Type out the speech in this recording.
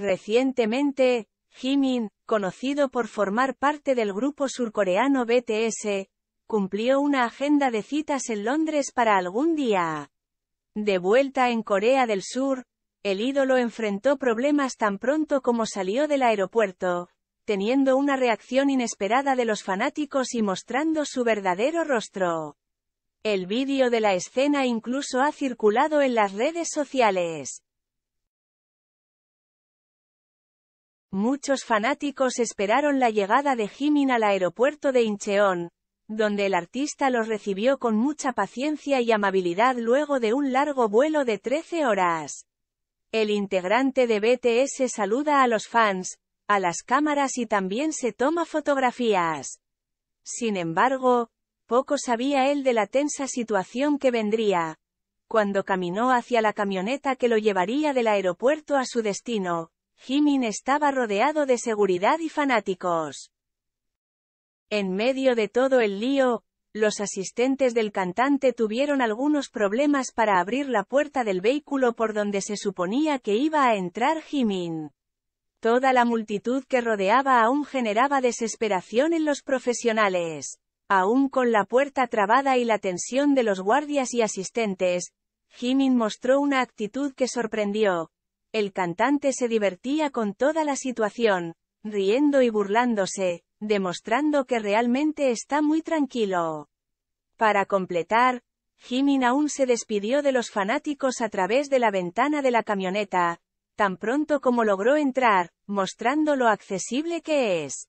Recientemente, Jimin, conocido por formar parte del grupo surcoreano BTS, cumplió una agenda de citas en Londres para algún día. De vuelta en Corea del Sur, el ídolo enfrentó problemas tan pronto como salió del aeropuerto, teniendo una reacción inesperada de los fanáticos y mostrando su verdadero rostro. El vídeo de la escena incluso ha circulado en las redes sociales. Muchos fanáticos esperaron la llegada de Jimin al aeropuerto de Incheon, donde el artista los recibió con mucha paciencia y amabilidad luego de un largo vuelo de 13 horas. El integrante de BTS saluda a los fans, a las cámaras y también se toma fotografías. Sin embargo, poco sabía él de la tensa situación que vendría. Cuando caminó hacia la camioneta que lo llevaría del aeropuerto a su destino, Jimin estaba rodeado de seguridad y fanáticos. En medio de todo el lío, los asistentes del cantante tuvieron algunos problemas para abrir la puerta del vehículo por donde se suponía que iba a entrar Jimin. Toda la multitud que rodeaba aún generaba desesperación en los profesionales. Aún con la puerta trabada y la tensión de los guardias y asistentes, Jimin mostró una actitud que sorprendió, el cantante se divertía con toda la situación, riendo y burlándose, demostrando que realmente está muy tranquilo. Para completar, Jimin aún se despidió de los fanáticos a través de la ventana de la camioneta, tan pronto como logró entrar, mostrando lo accesible que es.